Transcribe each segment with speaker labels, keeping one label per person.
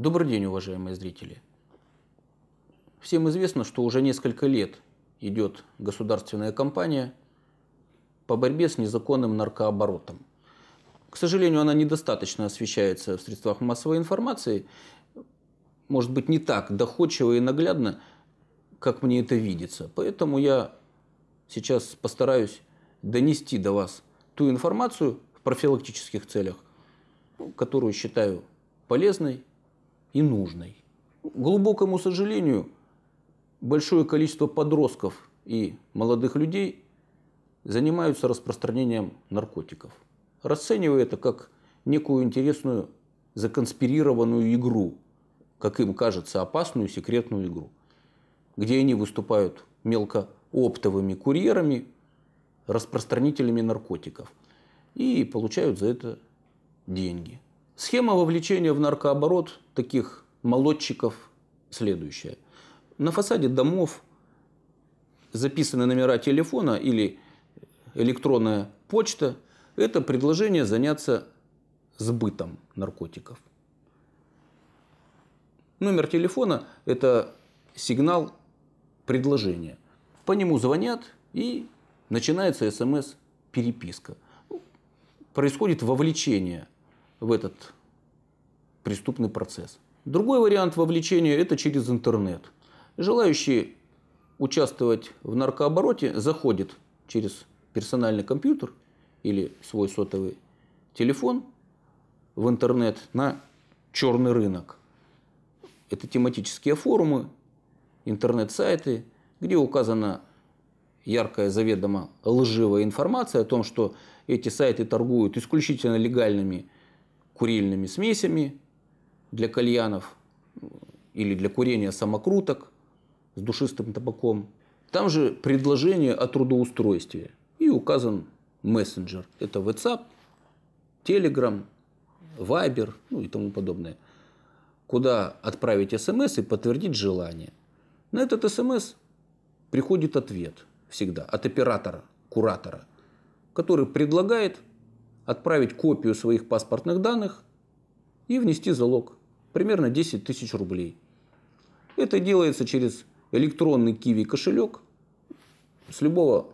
Speaker 1: Добрый день, уважаемые зрители. Всем известно, что уже несколько лет идет государственная кампания по борьбе с незаконным наркооборотом. К сожалению, она недостаточно освещается в средствах массовой информации, может быть, не так доходчиво и наглядно, как мне это видится. Поэтому я сейчас постараюсь донести до вас ту информацию в профилактических целях, которую считаю полезной и нужной. К глубокому сожалению, большое количество подростков и молодых людей занимаются распространением наркотиков, расценивая это как некую интересную законспирированную игру, как им кажется, опасную секретную игру, где они выступают мелко оптовыми курьерами, распространителями наркотиков и получают за это деньги – Схема вовлечения в наркооборот таких молодчиков следующая. На фасаде домов записаны номера телефона или электронная почта. Это предложение заняться сбытом наркотиков. Номер телефона – это сигнал предложения. По нему звонят и начинается смс-переписка. Эм Происходит вовлечение в этот преступный процесс. Другой вариант вовлечения – это через интернет. Желающие участвовать в наркообороте заходит через персональный компьютер или свой сотовый телефон в интернет на черный рынок. Это тематические форумы, интернет-сайты, где указана яркая, заведомо лживая информация о том, что эти сайты торгуют исключительно легальными курильными смесями для кальянов э, или для курения самокруток с душистым табаком. Там же предложение о трудоустройстве и указан мессенджер. Это WhatsApp, Telegram, Viber ну и тому подобное. Куда отправить смс эм и подтвердить желание. На этот смс эм приходит ответ всегда от оператора, куратора, который предлагает отправить копию своих паспортных данных и внести залог. Примерно 10 тысяч рублей. Это делается через электронный киви кошелек с любого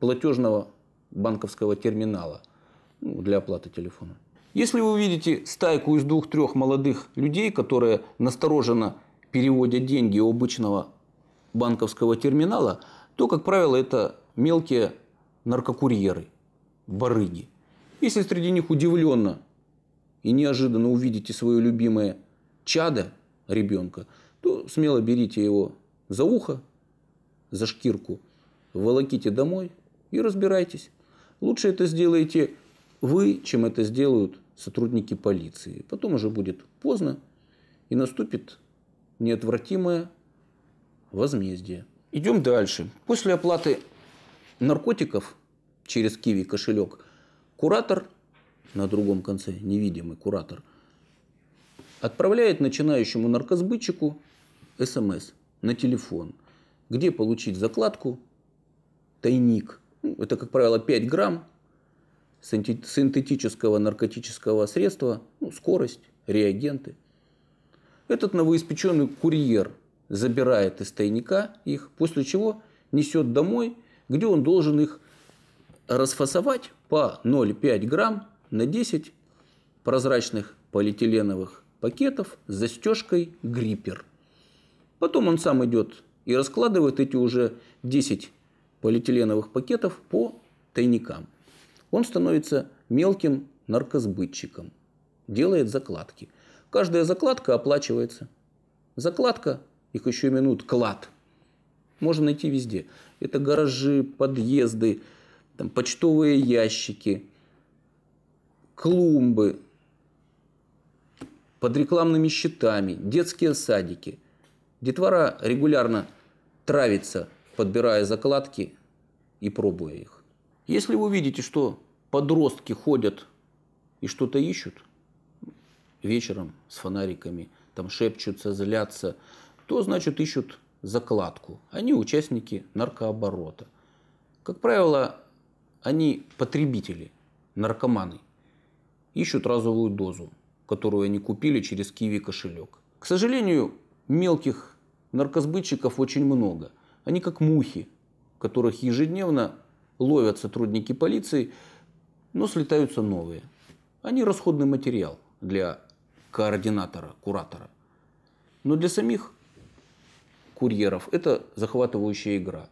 Speaker 1: платежного банковского терминала ну, для оплаты телефона. Если вы увидите стайку из двух-трех молодых людей, которые настороженно переводят деньги у обычного банковского терминала, то, как правило, это мелкие наркокурьеры, барыги. Если среди них удивленно и неожиданно увидите свое любимое чадо, ребенка, то смело берите его за ухо, за шкирку, волоките домой и разбирайтесь. Лучше это сделаете вы, чем это сделают сотрудники полиции. Потом уже будет поздно и наступит неотвратимое возмездие. Идем дальше. После оплаты наркотиков через киви кошелек – Куратор на другом конце, невидимый куратор, отправляет начинающему наркосбытчику смс на телефон, где получить закладку, тайник. Ну, это, как правило, 5 грамм синтетического наркотического средства, ну, скорость, реагенты. Этот новоиспеченный курьер забирает из тайника их, после чего несет домой, где он должен их расфасовать по 0,5 грамм на 10 прозрачных полиэтиленовых пакетов с застежкой гриппер. Потом он сам идет и раскладывает эти уже 10 полиэтиленовых пакетов по тайникам. Он становится мелким наркосбытчиком, делает закладки. Каждая закладка оплачивается. Закладка, их еще минут клад, можно найти везде. Это гаражи, подъезды, там, почтовые ящики, клумбы под рекламными щитами, детские садики. Детвора регулярно травится, подбирая закладки и пробуя их. Если вы видите, что подростки ходят и что-то ищут вечером с фонариками, там шепчутся, злятся, то, значит, ищут закладку. Они участники наркооборота. Как правило, они потребители, наркоманы. Ищут разовую дозу, которую они купили через Киви кошелек. К сожалению, мелких наркосбытчиков очень много. Они как мухи, которых ежедневно ловят сотрудники полиции, но слетаются новые. Они расходный материал для координатора, куратора. Но для самих курьеров это захватывающая игра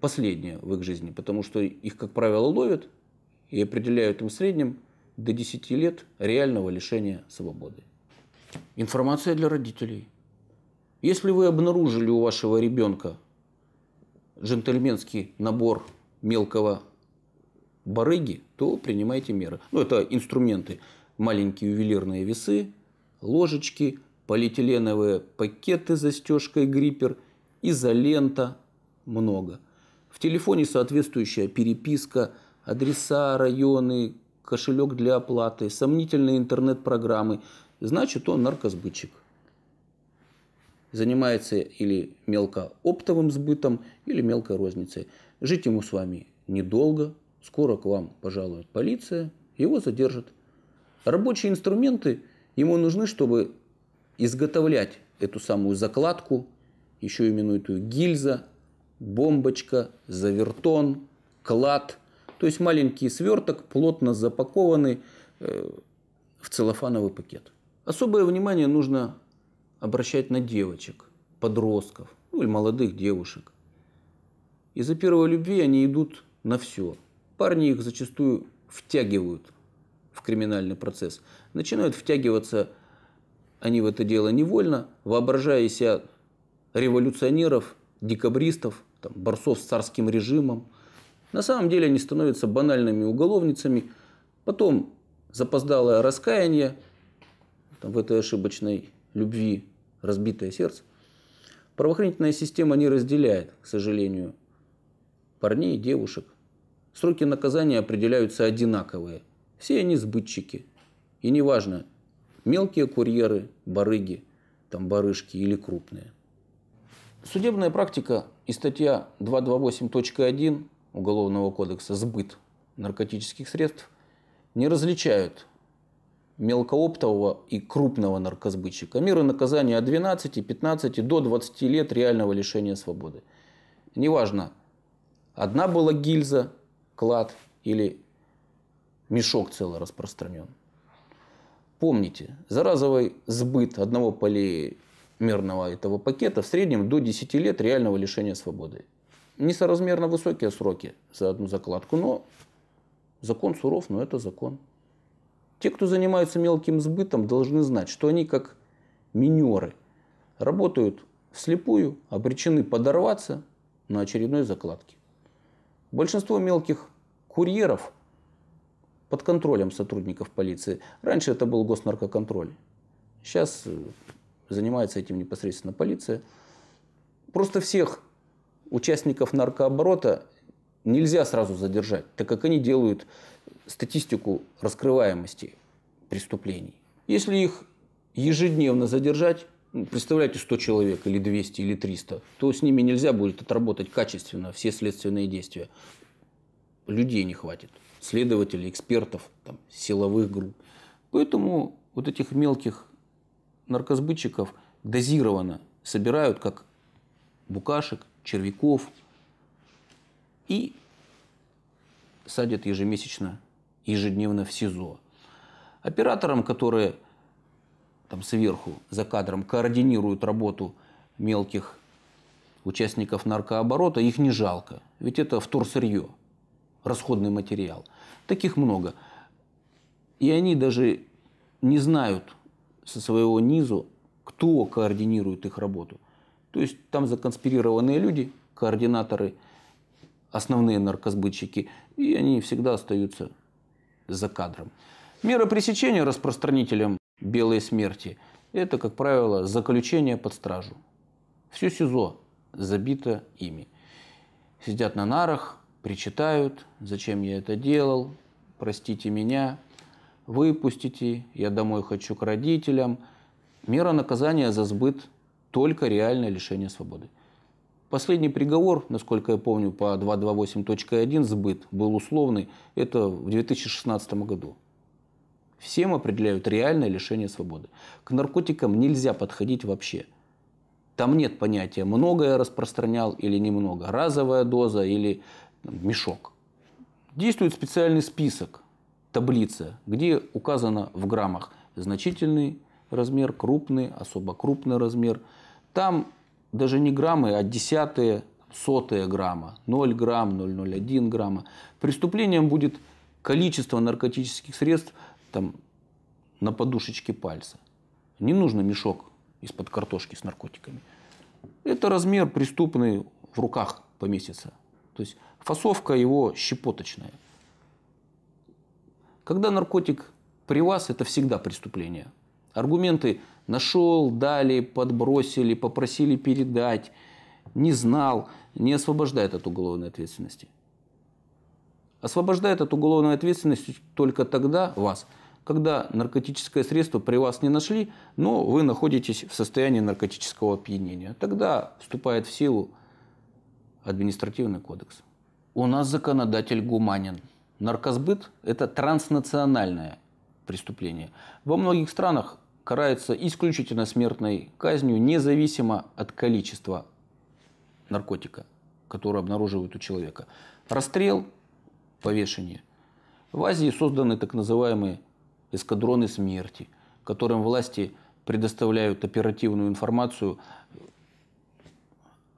Speaker 1: последнее в их жизни, потому что их, как правило, ловят и определяют им в среднем до 10 лет реального лишения свободы. Информация для родителей. Если вы обнаружили у вашего ребенка джентльменский набор мелкого барыги, то принимайте меры. Ну, это инструменты. Маленькие ювелирные весы, ложечки, полиэтиленовые пакеты с застежкой гриппер, изолента, много – в телефоне соответствующая переписка, адреса, районы, кошелек для оплаты, сомнительные интернет-программы. Значит, он наркосбытчик. Занимается или мелкооптовым сбытом, или мелкой розницей. Жить ему с вами недолго. Скоро к вам пожалует полиция, его задержат. Рабочие инструменты ему нужны, чтобы изготовлять эту самую закладку, еще именуемую гильза, бомбочка, завертон, клад. То есть маленький сверток, плотно запакованный э, в целлофановый пакет. Особое внимание нужно обращать на девочек, подростков ну, или молодых девушек. Из-за первой любви они идут на все. Парни их зачастую втягивают в криминальный процесс. Начинают втягиваться они в это дело невольно, воображая себя революционеров, декабристов, там, борцов с царским режимом. На самом деле они становятся банальными уголовницами. Потом запоздалое раскаяние там, в этой ошибочной любви, разбитое сердце. Правоохранительная система не разделяет, к сожалению, парней и девушек. Сроки наказания определяются одинаковые. Все они сбытчики. И неважно, мелкие курьеры, барыги, там барышки или крупные судебная практика и статья 228.1 Уголовного кодекса «Сбыт наркотических средств» не различают мелкооптового и крупного наркосбытчика. Меры наказания от 12, 15 до 20 лет реального лишения свободы. Неважно, одна была гильза, клад или мешок цело распространен. Помните, за разовый сбыт одного поли мирного этого пакета в среднем до 10 лет реального лишения свободы. Несоразмерно высокие сроки за одну закладку, но закон суров, но это закон. Те, кто занимаются мелким сбытом, должны знать, что они как минеры работают вслепую, обречены подорваться на очередной закладке. Большинство мелких курьеров под контролем сотрудников полиции. Раньше это был госнаркоконтроль. Сейчас э, занимается этим непосредственно полиция. Просто всех участников наркооборота нельзя сразу задержать, так как они делают статистику раскрываемости преступлений. Если их ежедневно задержать, ну, представляете, 100 человек или 200 или 300, то с ними нельзя будет отработать качественно все следственные действия. Людей не хватит, следователей, экспертов, там, силовых групп. Поэтому вот этих мелких наркозбытчиков дозированно собирают, как букашек, червяков, и садят ежемесячно, ежедневно в СИЗО. Операторам, которые там сверху, за кадром, координируют работу мелких участников наркооборота, их не жалко. Ведь это вторсырье, расходный материал. Таких много. И они даже не знают, со своего низу, кто координирует их работу. То есть там законспирированные люди, координаторы, основные наркосбытчики, и они всегда остаются за кадром. Мера пресечения распространителям белой смерти – это, как правило, заключение под стражу. Все СИЗО забито ими. Сидят на нарах, причитают, зачем я это делал, простите меня, выпустите, я домой хочу к родителям. Мера наказания за сбыт – только реальное лишение свободы. Последний приговор, насколько я помню, по 228.1 сбыт был условный. Это в 2016 году. Всем определяют реальное лишение свободы. К наркотикам нельзя подходить вообще. Там нет понятия, много я распространял или немного, разовая доза или мешок. Действует специальный список таблица, где указано в граммах значительный размер, крупный, особо крупный размер. Там даже не граммы, а десятые, сотые грамма, 0 грамм, 0,01 грамма. Преступлением будет количество наркотических средств там, на подушечке пальца. Не нужно мешок из-под картошки с наркотиками. Это размер преступный в руках поместится. То есть фасовка его щепоточная. Когда наркотик при вас, это всегда преступление. Аргументы нашел, дали, подбросили, попросили передать, не знал, не освобождает от уголовной ответственности. Освобождает от уголовной ответственности только тогда вас, когда наркотическое средство при вас не нашли, но вы находитесь в состоянии наркотического опьянения. Тогда вступает в силу административный кодекс. У нас законодатель гуманен. Наркосбыт – это транснациональное преступление. Во многих странах карается исключительно смертной казнью, независимо от количества наркотика, который обнаруживают у человека. Расстрел, повешение. В Азии созданы так называемые эскадроны смерти, которым власти предоставляют оперативную информацию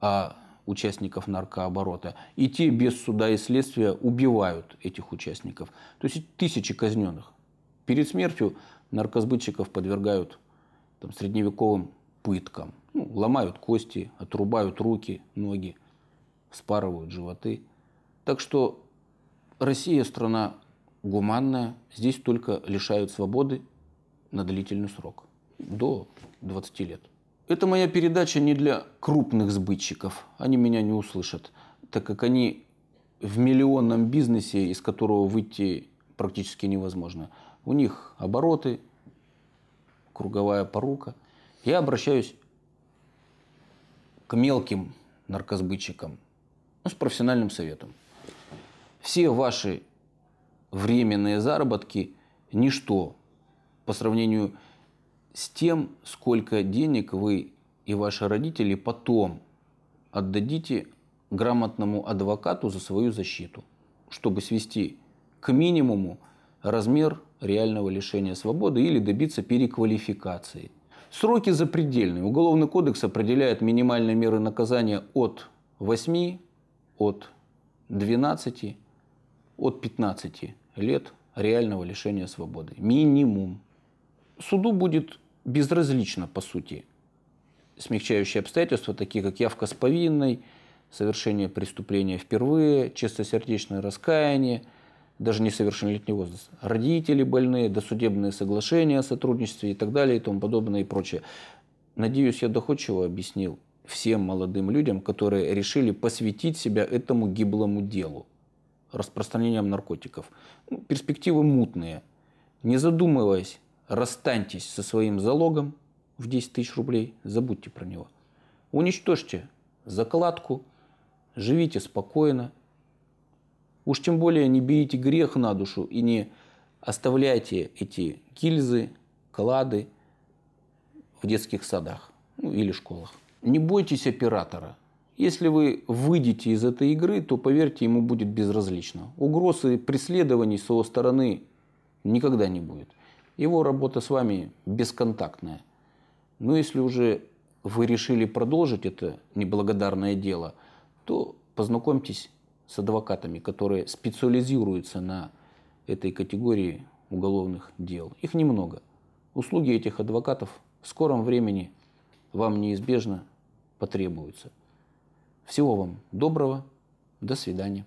Speaker 1: о участников наркооборота, и те без суда и следствия убивают этих участников. То есть тысячи казненных. Перед смертью наркосбытчиков подвергают там, средневековым пыткам. Ну, ломают кости, отрубают руки, ноги, спарывают животы. Так что Россия страна гуманная, здесь только лишают свободы на длительный срок, до 20 лет. Эта моя передача не для крупных сбытчиков. Они меня не услышат, так как они в миллионном бизнесе, из которого выйти практически невозможно. У них обороты, круговая порука. Я обращаюсь к мелким наркосбытчикам ну, с профессиональным советом. Все ваши временные заработки – ничто по сравнению с с тем, сколько денег вы и ваши родители потом отдадите грамотному адвокату за свою защиту, чтобы свести к минимуму размер реального лишения свободы или добиться переквалификации. Сроки запредельные. Уголовный кодекс определяет минимальные меры наказания от 8, от 12, от 15 лет реального лишения свободы. Минимум суду будет безразлично, по сути, смягчающие обстоятельства, такие как явка с повинной, совершение преступления впервые, чистосердечное раскаяние, даже несовершеннолетний возраст, родители больные, досудебные соглашения о сотрудничестве и так далее и тому подобное и прочее. Надеюсь, я доходчиво объяснил всем молодым людям, которые решили посвятить себя этому гиблому делу распространением наркотиков. Ну, перспективы мутные. Не задумываясь, расстаньтесь со своим залогом в 10 тысяч рублей, забудьте про него. Уничтожьте закладку, живите спокойно. Уж тем более не бейте грех на душу и не оставляйте эти гильзы, клады в детских садах ну, или школах. Не бойтесь оператора. Если вы выйдете из этой игры, то, поверьте, ему будет безразлично. угрозы преследований с его стороны никогда не будет. Его работа с вами бесконтактная. Но если уже вы решили продолжить это неблагодарное дело, то познакомьтесь с адвокатами, которые специализируются на этой категории уголовных дел. Их немного. Услуги этих адвокатов в скором времени вам неизбежно потребуются. Всего вам доброго. До свидания.